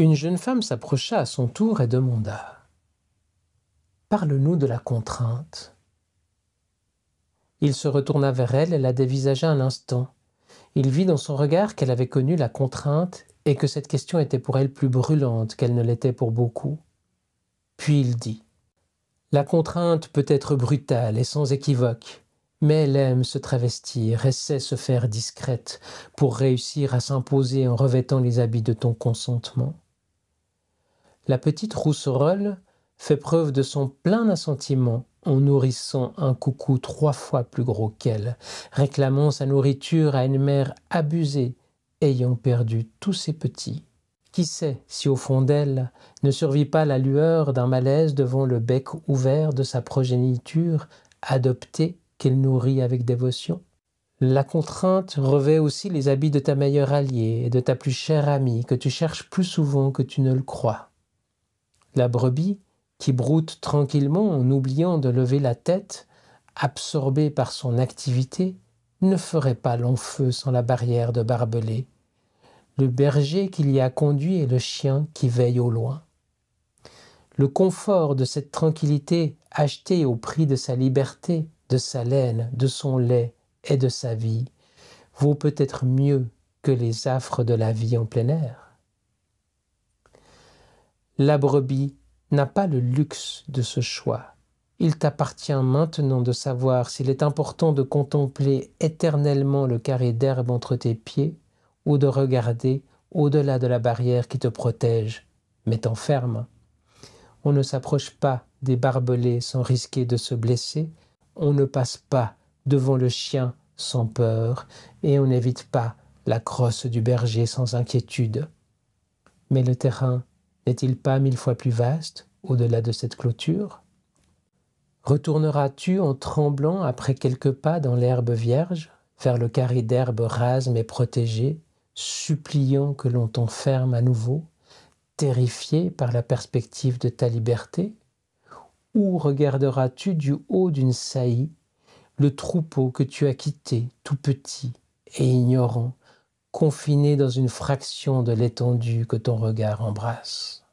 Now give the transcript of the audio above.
Une jeune femme s'approcha à son tour et demanda Parle-nous de la contrainte. Il se retourna vers elle et la dévisagea un instant. Il vit dans son regard qu'elle avait connu la contrainte et que cette question était pour elle plus brûlante qu'elle ne l'était pour beaucoup. Puis il dit La contrainte peut être brutale et sans équivoque, mais elle aime se travestir et sait se faire discrète pour réussir à s'imposer en revêtant les habits de ton consentement. La petite rousserolle fait preuve de son plein assentiment en nourrissant un coucou trois fois plus gros qu'elle, réclamant sa nourriture à une mère abusée, ayant perdu tous ses petits. Qui sait si au fond d'elle ne survit pas la lueur d'un malaise devant le bec ouvert de sa progéniture adoptée qu'elle nourrit avec dévotion La contrainte revêt aussi les habits de ta meilleure alliée et de ta plus chère amie que tu cherches plus souvent que tu ne le crois. La brebis, qui broute tranquillement en oubliant de lever la tête, absorbée par son activité, ne ferait pas long feu sans la barrière de barbelé. le berger qui l'y a conduit est le chien qui veille au loin. Le confort de cette tranquillité achetée au prix de sa liberté, de sa laine, de son lait et de sa vie, vaut peut-être mieux que les affres de la vie en plein air. La brebis n'a pas le luxe de ce choix. Il t'appartient maintenant de savoir s'il est important de contempler éternellement le carré d'herbe entre tes pieds ou de regarder au-delà de la barrière qui te protège, mais t'enferme. On ne s'approche pas des barbelés sans risquer de se blesser, on ne passe pas devant le chien sans peur, et on n'évite pas la crosse du berger sans inquiétude. Mais le terrain n'est-il pas mille fois plus vaste au-delà de cette clôture Retourneras-tu en tremblant après quelques pas dans l'herbe vierge, vers le carré d'herbe rase mais protégé, suppliant que l'on t'enferme à nouveau, terrifié par la perspective de ta liberté Ou regarderas-tu du haut d'une saillie le troupeau que tu as quitté tout petit et ignorant, confiné dans une fraction de l'étendue que ton regard embrasse.